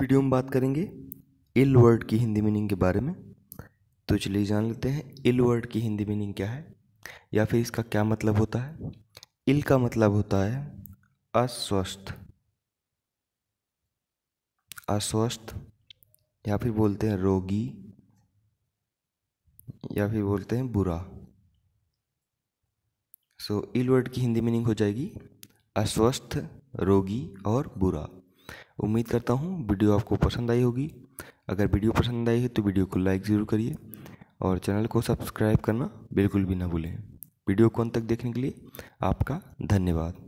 video में बात करेंगे इल वर्ड की हिंदी मीनिंग के बारे में तो चलिए जान लेते हैं इल वर्ड की हिंदी मीनिंग क्या है या फिर इसका क्या मतलब होता है इल का मतलब होता है अस्वस्थ अस्वस्थ या फिर बोलते हैं रोगी या फिर बोलते हैं बुरा सो so, इल वर्ड की हिंदी मीनिंग हो जाएगी अस्वस्थ रोगी और बुरा उम्मीद करता हूँ वीडियो आपको पसंद आई होगी अगर वीडियो पसंद आई है तो वीडियो को लाइक ज़रूर करिए और चैनल को सब्सक्राइब करना बिल्कुल भी ना भूलें वीडियो को अंत तक देखने के लिए आपका धन्यवाद